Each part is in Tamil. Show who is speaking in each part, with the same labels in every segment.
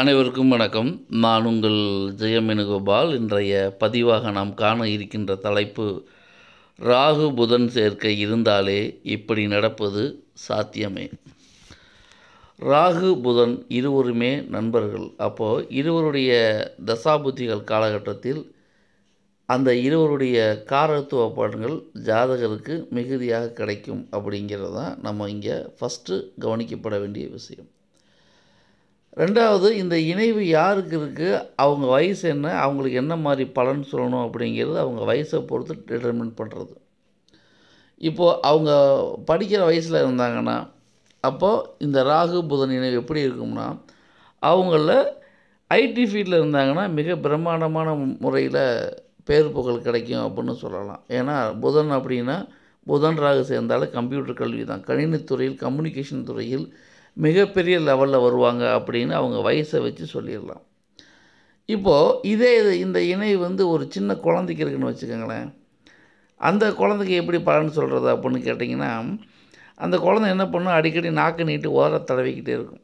Speaker 1: அனைவருக்கும் வணக்கம் நான் உங்கள் ஜெயமெனுகோபால் இன்றைய பதிவாக நாம் காண இருக்கின்ற தலைப்பு ராகு புதன் சேர்க்கை இருந்தாலே இப்படி நடப்பது சாத்தியமே ராகு புதன் இருவருமே நண்பர்கள் அப்போது இருவருடைய தசாபுத்திகள் காலகட்டத்தில் அந்த இருவருடைய காரத்துவ பலன்கள் ஜாதகருக்கு மிகுதியாக கிடைக்கும் அப்படிங்கிறது தான் நம்ம இங்கே ஃபஸ்ட்டு கவனிக்கப்பட வேண்டிய விஷயம் ரெண்டாவது இந்த இணைவு யாருக்கு இருக்குது அவங்க வயசு என்ன அவங்களுக்கு என்ன மாதிரி பலன் சொல்லணும் அப்படிங்கிறது அவங்க வயசை பொறுத்து டிட்டர்மின் பண்ணுறது இப்போது அவங்க படிக்கிற வயசில் இருந்தாங்கன்னா அப்போது இந்த ராகு புதன் இணைவு எப்படி இருக்கும்னா அவங்கள ஐடி ஃபீல்டில் இருந்தாங்கன்னா மிக பிரம்மாண்டமான முறையில் பேர் புகழ் கிடைக்கும் அப்படின்னு சொல்லலாம் ஏன்னா புதன் அப்படின்னா புதன் ராகு சேர்ந்தாலும் கம்ப்யூட்டர் கல்வி தான் கணினித்துறையில் கம்யூனிகேஷன் துறையில் மிகப்பெரிய லெவலில் வருவாங்க அப்படின்னு அவங்க வயசை வச்சு சொல்லிடலாம் இப்போது இதே இது இந்த இணை வந்து ஒரு சின்ன குழந்தைக்கு இருக்குன்னு வச்சுக்கோங்களேன் அந்த குழந்தைக்கு எப்படி பலன்னு சொல்கிறது அப்படின்னு கேட்டிங்கன்னா அந்த குழந்தை என்ன பண்ணும் அடிக்கடி நாக்கு நீட்டு ஓர தடவிக்கிட்டே இருக்கும்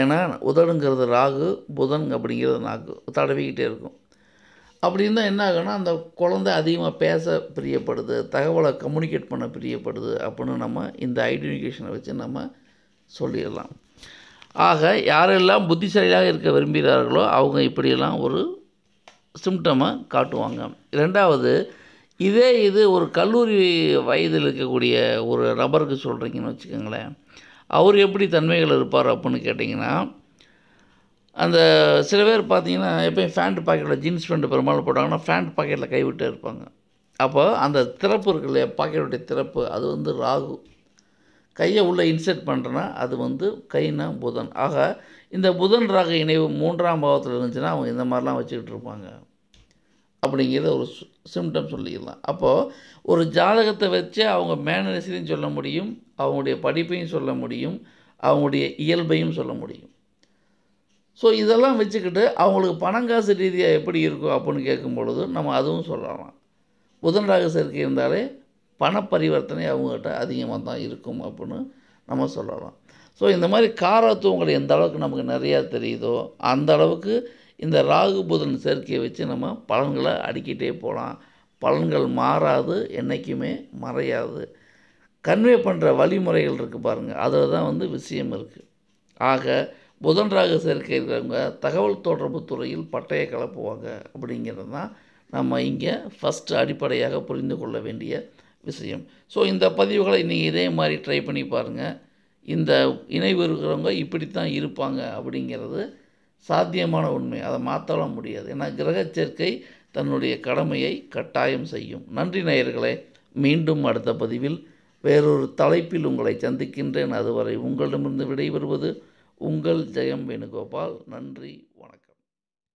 Speaker 1: ஏன்னா உதடுங்கிறது ராகு புதன் அப்படிங்கிறது நாக்கு தடவிக்கிட்டே இருக்கும் அப்படி இருந்தால் என்ன ஆகுனா அந்த குழந்தை அதிகமாக பேச பிரியப்படுது தகவலை கம்யூனிகேட் பண்ண பிரியப்படுது அப்படின்னு நம்ம இந்த ஐடென்டிஃபிகேஷனை வச்சு நம்ம சொல்லிடலாம் ஆக யாரெல்லாம் புத்திசாலியாக இருக்க விரும்புகிறார்களோ அவங்க இப்படியெல்லாம் ஒரு சிம்டமை காட்டுவாங்க ரெண்டாவது இதே இது ஒரு கல்லூரி வயதில் இருக்கக்கூடிய ஒரு நபருக்கு சொல்கிறீங்கன்னு வச்சுக்கோங்களேன் அவர் எப்படி தன்மைகள் இருப்பார் அப்படின்னு கேட்டிங்கன்னா அந்த சில பேர் பார்த்தீங்கன்னா எப்போயும் ஃபேண்ட் பாக்கெட்டில் ஜீன்ஸ் ஃபேண்ட் பெரும்பாலும் போட்டாங்கன்னா ஃபேண்ட் பாக்கெட்டில் கைவிட்டே இருப்பாங்க அப்போ அந்த திறப்பு இல்லையா பாக்கெட்டுடைய திறப்பு அது வந்து ராகு கையை உள்ளே இன்சர்ட் பண்ணுறேன்னா அது வந்து கைனா புதன் ஆக இந்த புதன் ராக இணைவு மூன்றாம் பாவத்தில் இருந்துச்சுன்னா அவங்க இந்த மாதிரிலாம் வச்சுக்கிட்டு இருப்பாங்க அப்படிங்கிறத ஒரு சிம்டம் சொல்லிக்கலாம் அப்போது ஒரு ஜாதகத்தை வச்சு அவங்க மேனரசையும் சொல்ல முடியும் அவங்களுடைய படிப்பையும் சொல்ல முடியும் அவங்களுடைய இயல்பையும் சொல்ல முடியும் ஸோ இதெல்லாம் வச்சுக்கிட்டு அவங்களுக்கு பணம் காசு ரீதியாக எப்படி இருக்கும் அப்படின்னு கேட்கும் பொழுது நம்ம அதுவும் சொல்லலாம் புதன் ராக சேர்க்கை இருந்தாலே பண பரிவர்த்தனை அவங்ககிட்ட அதிகமாக தான் இருக்கும் அப்படின்னு நம்ம சொல்லலாம் ஸோ இந்த மாதிரி காரத்துவங்கள் எந்த அளவுக்கு நமக்கு நிறையா தெரியுதோ அந்த அளவுக்கு இந்த ராகு புதன் சேர்க்கையை வச்சு நம்ம பலன்களை அடிக்கிட்டே போகலாம் பலன்கள் மாறாது என்றைக்குமே மறையாது கன்வே பண்ணுற வழிமுறைகள் இருக்குது பாருங்கள் அதில் தான் வந்து விஷயம் இருக்குது ஆக புதன் ராகு சேர்க்கை இருக்கிறவங்க தகவல் தொடர்பு துறையில் பட்டையை கலப்புவாங்க அப்படிங்கிறது தான் நம்ம இங்கே ஃபஸ்ட்டு அடிப்படையாக புரிந்து கொள்ள வேண்டிய விஷயம் ஸோ இந்த பதிவுகளை நீங்கள் இதே மாதிரி ட்ரை பண்ணி பாருங்கள் இந்த இணைவு இருக்கிறவங்க இப்படி தான் இருப்பாங்க அப்படிங்கிறது சாத்தியமான உண்மை அதை மாற்றலாம் முடியாது ஏன்னா கிரக சேர்க்கை தன்னுடைய கடமையை கட்டாயம் செய்யும் நன்றி நேயர்களே மீண்டும் அடுத்த பதிவில் வேறொரு தலைப்பில் உங்களை சந்திக்கின்றேன் அதுவரை உங்களிடமிருந்து விடைபெறுவது உங்கள் ஜெயம் வேணுகோபால் நன்றி